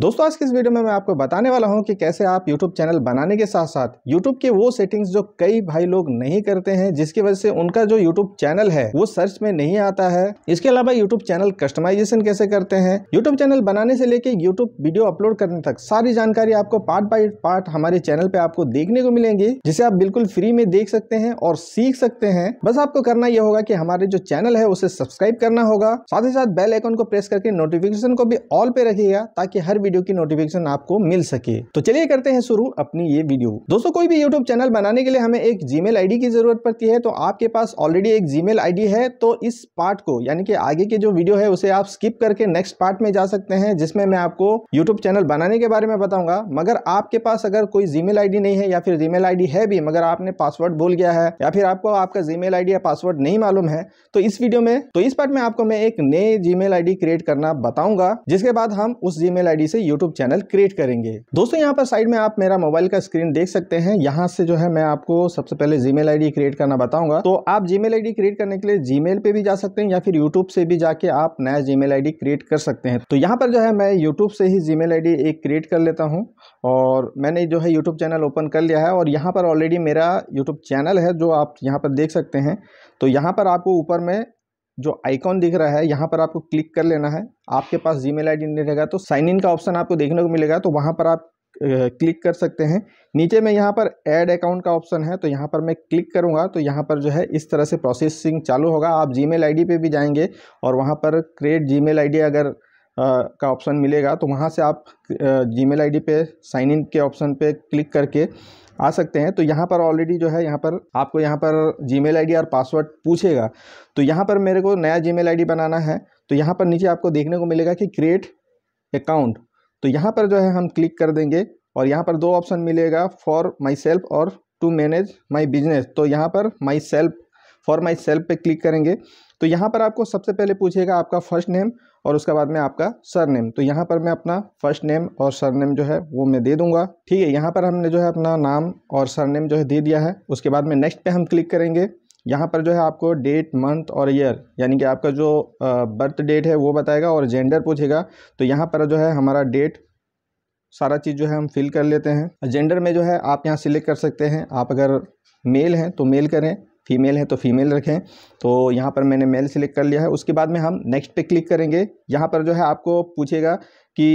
दोस्तों आज के इस वीडियो में मैं आपको बताने वाला हूं कि कैसे आप YouTube चैनल बनाने के साथ साथ YouTube के वो सेटिंग्स जो कई भाई लोग नहीं करते हैं जिसकी वजह से उनका जो YouTube चैनल है वो सर्च में नहीं आता है इसके अलावा YouTube चैनल कस्टमाइजेशन कैसे करते हैं YouTube चैनल बनाने से लेके YouTube वीडियो अपलोड करने तक सारी जानकारी आपको पार्ट बाई पार्ट हमारे चैनल पे आपको देखने को मिलेंगी जिसे आप बिल्कुल फ्री में देख सकते हैं और सीख सकते हैं बस आपको करना यह होगा की हमारे जो चैनल है उसे सब्सक्राइब करना होगा साथ ही साथ बेल आइकन को प्रेस करके नोटिफिकेशन को भी ऑल पे रखिएगा ताकि हर वीडियो की नोटिफिकेशन आपको मिल सके तो चलिए करते हैं शुरू अपनी ये वीडियो दोस्तों कोई भी यूट्यूब चैनल बनाने के लिए हमें एक जीमेल मेल की जरूरत पड़ती है तो आपके पास ऑलरेडी एक जी मेल है तो इस पार्ट को यानी कि आगे की जो वीडियो है उसे आप स्किप करके नेक्स्ट पार्ट में जा सकते हैं जिसमें मैं आपको यूट्यूब चैनल बनाने के बारे में बताऊंगा मगर आपके पास अगर कोई जी मेल नहीं है या फिर जी मेल है भी मगर आपने पासवर्ड भूल गया है या फिर आपको आपका जी मेल या पासवर्ड नहीं मालूम है तो इस वीडियो में तो इस पार्ट में आपको मैं एक नए जी मेल क्रिएट करना बताऊंगा जिसके बाद हम उस जी मेल से यूट्यूब चैनल क्रिएट करेंगे दोस्तों यहाँ पर साइड में आप मेरा मोबाइल का स्क्रीन देख सकते हैं यहाँ से जो है मैं आपको सबसे पहले जी मेल क्रिएट करना बताऊंगा तो आप जी मेल क्रिएट करने के लिए जीमेल पे भी जा सकते हैं या फिर यूट्यूब से भी जाके आप नया जीमेल मेल क्रिएट कर सकते हैं तो यहाँ पर जो है मैं यूट्यूब से ही जीमेल मेल एक क्रिएट कर लेता हूँ और मैंने जो है यूट्यूब चैनल ओपन कर लिया है और यहाँ पर ऑलरेडी मेरा यूट्यूब चैनल है जो आप यहाँ पर देख सकते हैं तो यहाँ पर आपको ऊपर में जो आइकॉन दिख रहा है यहाँ पर आपको क्लिक कर लेना है आपके पास जी मेल नहीं रहेगा तो साइन इन का ऑप्शन आपको देखने को मिलेगा तो वहाँ पर आप क्लिक कर सकते हैं नीचे में यहाँ पर ऐड अकाउंट का ऑप्शन है तो यहाँ पर मैं क्लिक करूँगा तो यहाँ पर जो है इस तरह से प्रोसेसिंग चालू होगा आप जी मेल पे भी जाएंगे और वहाँ पर क्रिएट जी मेल अगर का ऑप्शन मिलेगा तो वहाँ से आप जी मेल पे साइन इन के ऑप्शन पे क्लिक करके आ सकते हैं तो यहाँ पर ऑलरेडी जो है यहाँ पर आपको यहाँ पर जी मेल और पासवर्ड पूछेगा तो यहाँ पर मेरे को नया जी मेल बनाना है तो यहाँ पर नीचे आपको देखने को मिलेगा कि क्रिएट अकाउंट तो यहाँ पर जो है हम क्लिक कर देंगे और यहाँ पर दो ऑप्शन मिलेगा फॉर माई सेल्फ और टू मैनेज माई बिजनेस तो यहाँ पर myself for myself पे क्लिक करेंगे तो यहाँ पर आपको सबसे पहले पूछेगा आपका फर्स्ट नेम और उसके बाद में आपका सर नेम तो यहाँ पर मैं अपना फर्स्ट नेम और सर नेम जो है वो मैं दे दूंगा ठीक है यहाँ पर हमने जो है अपना नाम और सर नेम जो है दे दिया है उसके बाद में नेक्स्ट पे हम क्लिक करेंगे यहाँ पर जो है आपको डेट मंथ और ईयर यानी कि आपका जो बर्थ डेट है वो बताएगा और जेंडर पूछेगा तो यहाँ पर जो है हमारा डेट सारा चीज़ जो है हम फिल कर लेते हैं जेंडर में जो है आप यहाँ सिलेक्ट कर सकते हैं आप अगर मेल हैं तो मेल करें फीमेल है तो फीमेल रखें तो यहाँ पर मैंने मेल सेलेक्ट कर लिया है उसके बाद में हम नेक्स्ट पे क्लिक करेंगे यहाँ पर जो है आपको पूछेगा कि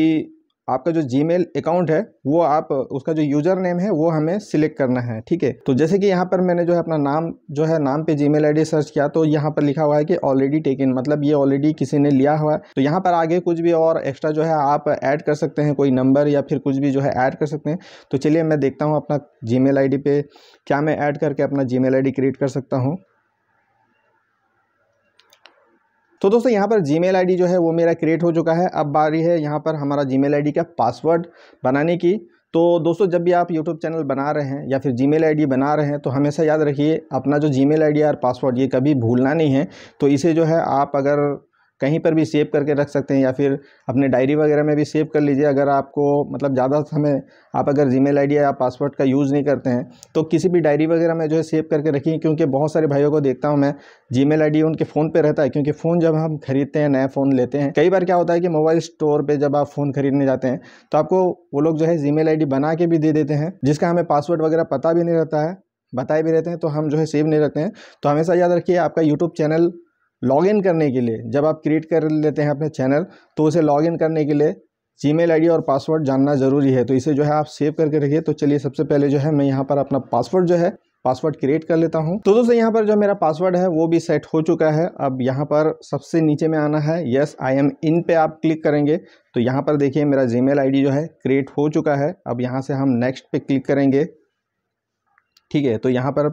आपका जो जी अकाउंट है वो आप उसका जो यूज़र नेम है वो हमें सिलेक्ट करना है ठीक है तो जैसे कि यहाँ पर मैंने जो है अपना नाम जो है नाम पे जी मेल सर्च किया तो यहाँ पर लिखा हुआ है कि ऑलरेडी टेक इन मतलब ये ऑलरेडी किसी ने लिया हुआ है तो यहाँ पर आगे कुछ भी और एक्स्ट्रा जो है आप ऐड कर सकते हैं कोई नंबर या फिर कुछ भी जो है ऐड कर सकते हैं तो चलिए मैं देखता हूँ अपना जी मेल पे क्या मैं ऐड करके अपना जी मेल क्रिएट कर सकता हूँ तो दोस्तों यहाँ पर जी मेल जो है वो मेरा क्रिएट हो चुका है अब बारी है यहाँ पर हमारा जी मेल का पासवर्ड बनाने की तो दोस्तों जब भी आप YouTube चैनल बना रहे हैं या फिर जी मेल बना रहे हैं तो हमेशा याद रखिए अपना जो जी मेल और पासवर्ड ये कभी भूलना नहीं है तो इसे जो है आप अगर कहीं पर भी सेव करके रख सकते हैं या फिर अपने डायरी वगैरह में भी सेव कर लीजिए अगर आपको मतलब ज़्यादा समय आप अगर जी आई या पासवर्ड का यूज़ नहीं करते हैं तो किसी भी डायरी वगैरह में जो है सेव करके रखिए क्योंकि बहुत सारे भाइयों को देखता हूँ मैं जी मेल उनके फ़ोन पर रहता है क्योंकि फ़ोन जब हम खरीदते हैं नया फ़ोन लेते हैं कई बार क्या होता है कि मोबाइल स्टोर पर जब आप फ़ोन खरीदने जाते हैं तो आपको वो लोग जो है जी मेल बना के भी दे देते हैं जिसका हमें पासवर्ड वगैरह पता भी नहीं रहता है बताए भी रहते हैं तो हम जो है सेव नहीं रखते हैं तो हमेशा याद रखिए आपका यूट्यूब चैनल लॉगिन करने के लिए जब आप क्रिएट कर लेते हैं अपने चैनल तो उसे लॉगिन करने के लिए जीमेल आईडी और पासवर्ड जानना ज़रूरी है तो इसे जो है आप सेव करके रखिए तो चलिए सबसे पहले जो है मैं यहाँ पर अपना पासवर्ड जो है पासवर्ड क्रिएट कर लेता हूँ तो दोस्तों यहाँ पर जो मेरा पासवर्ड है वो भी सेट हो चुका है अब यहाँ पर सबसे नीचे में आना है यस आई एम इन पे आप क्लिक करेंगे तो यहाँ पर देखिए मेरा आई डी जो है क्रिएट हो चुका है अब यहाँ से हम नेक्स्ट पे क्लिक करेंगे ठीक है तो यहाँ पर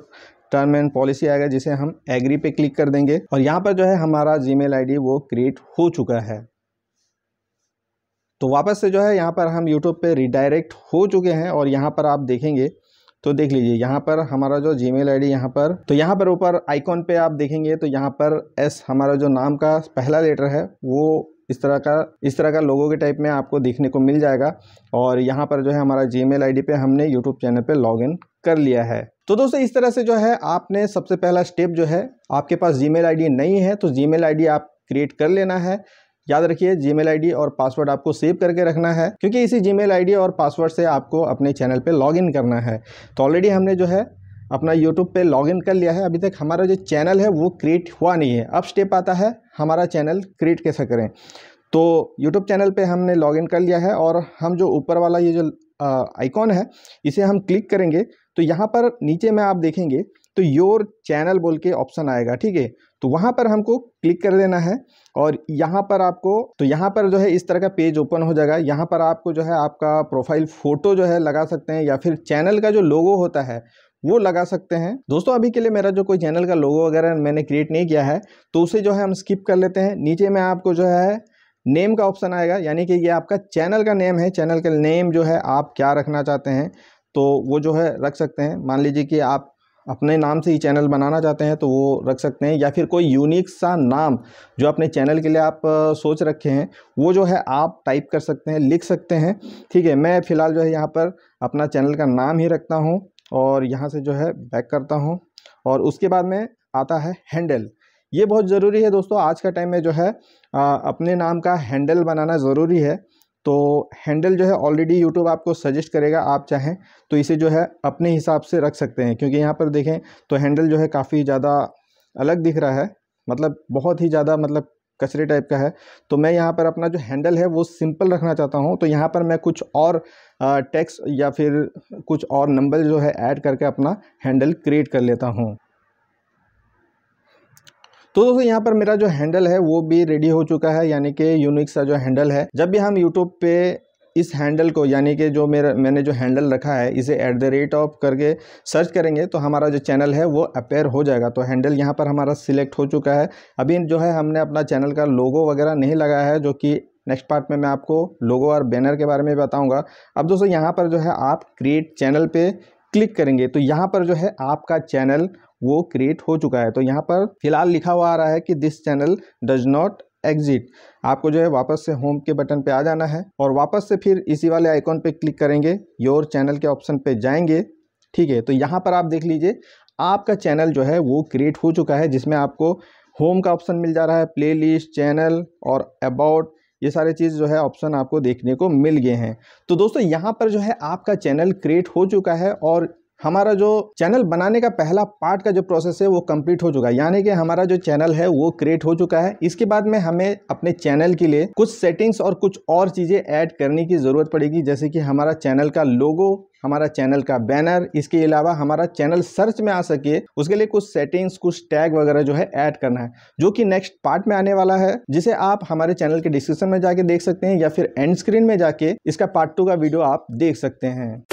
टर्म एंड पॉलिसी आएगा जिसे हम एग्री पे क्लिक कर देंगे और यहाँ पर जो है हमारा जी मेल वो क्रिएट हो चुका है तो वापस से जो है यहाँ पर हम यूट्यूब पे रिडायरेक्ट हो चुके हैं और यहाँ पर आप देखेंगे तो देख लीजिए यहाँ पर हमारा जो जी मेल आई यहाँ पर तो यहाँ पर ऊपर आइकॉन पे आप देखेंगे तो यहाँ पर एस हमारा जो नाम का पहला लेटर है वो इस तरह का इस तरह का लोगों के टाइप में आपको देखने को मिल जाएगा और यहाँ पर जो है हमारा जी मेल पे हमने यूट्यूब चैनल पर लॉग कर लिया है तो दोस्तों इस तरह से जो है आपने सबसे पहला स्टेप जो है आपके पास जी मेल नहीं है तो जी मेल आप क्रिएट कर लेना है याद रखिए जी मेल और पासवर्ड आपको सेव करके रखना है क्योंकि इसी जी मेल और पासवर्ड से आपको अपने चैनल लॉग लॉगिन करना है तो ऑलरेडी हमने जो है अपना यूट्यूब पे लॉगिन कर लिया है अभी तक हमारा जो चैनल है वो क्रिएट हुआ नहीं है अब स्टेप आता है हमारा चैनल क्रिएट कैसे करें तो यूट्यूब चैनल पे हमने लॉगिन कर लिया है और हम जो ऊपर वाला ये जो आइकॉन है इसे हम क्लिक करेंगे तो यहाँ पर नीचे में आप देखेंगे तो योर चैनल बोल के ऑप्शन आएगा ठीक है तो वहाँ पर हमको क्लिक कर देना है और यहाँ पर आपको तो यहाँ पर जो है इस तरह का पेज ओपन हो जाएगा यहाँ पर आपको जो है आपका प्रोफाइल फ़ोटो जो है लगा सकते हैं या फिर चैनल का जो लोगो होता है वो लगा सकते हैं दोस्तों अभी के लिए मेरा जो कोई चैनल का लोगो वगैरह मैंने क्रिएट नहीं किया है तो उसे जो है हम स्किप कर लेते हैं नीचे में आपको जो है नेम का ऑप्शन आएगा यानी कि ये आपका चैनल का नेम है चैनल का नेम जो है आप क्या रखना चाहते हैं तो वो जो है रख सकते हैं मान लीजिए कि आप अपने नाम से ही चैनल बनाना चाहते हैं तो वो रख सकते हैं या फिर कोई यूनिक सा नाम जो अपने चैनल के लिए आप सोच रखे हैं वो जो है आप टाइप कर सकते हैं लिख सकते हैं ठीक है मैं फ़िलहाल जो है यहाँ पर अपना चैनल का नाम ही रखता हूँ और यहाँ से जो है बैक करता हूँ और उसके बाद में आता है हैंडल ये बहुत ज़रूरी है दोस्तों आज का टाइम में जो है आ, अपने नाम का हैंडल बनाना ज़रूरी है तो हैंडल जो है ऑलरेडी यूट्यूब आपको सजेस्ट करेगा आप चाहें तो इसे जो है अपने हिसाब से रख सकते हैं क्योंकि यहाँ पर देखें तो हैंडल जो है काफ़ी ज़्यादा अलग दिख रहा है मतलब बहुत ही ज़्यादा मतलब कचरे टाइप का है तो मैं यहाँ पर अपना जो हैंडल है वो सिंपल रखना चाहता हूँ तो यहाँ पर मैं कुछ और टेक्स्ट या फिर कुछ और नंबर जो है ऐड करके अपना हैंडल क्रिएट कर लेता हूँ तो दोस्तों यहाँ पर मेरा जो हैंडल है वो भी रेडी हो चुका है यानी कि यूनिक सा जो हैंडल है जब भी हम यूट्यूब पे इस हैंडल को यानी कि जो मेरा मैंने जो हैंडल रखा है इसे ऐट द रेट ऑफ करके सर्च करेंगे तो हमारा जो चैनल है वो अपेयर हो जाएगा तो हैंडल यहाँ पर हमारा सिलेक्ट हो चुका है अभी जो है हमने अपना चैनल का लोगो वगैरह नहीं लगाया है जो कि नेक्स्ट पार्ट में मैं आपको लोगो और बैनर के बारे में बताऊँगा अब दोस्तों यहाँ पर जो है आप क्रिएट चैनल पर क्लिक करेंगे तो यहाँ पर जो है आपका चैनल वो क्रिएट हो चुका है तो यहाँ पर फिलहाल लिखा हुआ आ रहा है कि this channel does not exist आपको जो है वापस से होम के बटन पे आ जाना है और वापस से फिर इसी वाले आइकॉन पे क्लिक करेंगे योर चैनल के ऑप्शन पे जाएंगे ठीक है तो यहाँ पर आप देख लीजिए आपका चैनल जो है वो क्रिएट हो चुका है जिसमें आपको होम का ऑप्शन मिल जा रहा है प्ले चैनल और अबाउट ये सारे चीज़ जो है ऑप्शन आपको देखने को मिल गए हैं तो दोस्तों यहाँ पर जो है आपका चैनल क्रिएट हो चुका है और हमारा जो चैनल बनाने का पहला पार्ट का जो प्रोसेस है वो कंप्लीट हो चुका है यानी कि हमारा जो चैनल है वो क्रिएट हो चुका है इसके बाद में हमें अपने चैनल के लिए कुछ सेटिंग्स और कुछ और चीज़ें ऐड करने की ज़रूरत पड़ेगी जैसे कि हमारा चैनल का लोगो हमारा चैनल का बैनर इसके अलावा हमारा चैनल सर्च में आ सके उसके लिए कुछ सेटिंग्स कुछ टैग वगैरह जो है ऐड करना है जो कि नेक्स्ट पार्ट में आने वाला है जिसे आप हमारे चैनल के डिस्क्रिप्शन में जाके देख सकते हैं या फिर एंड स्क्रीन में जाके इसका पार्ट टू का वीडियो आप देख सकते हैं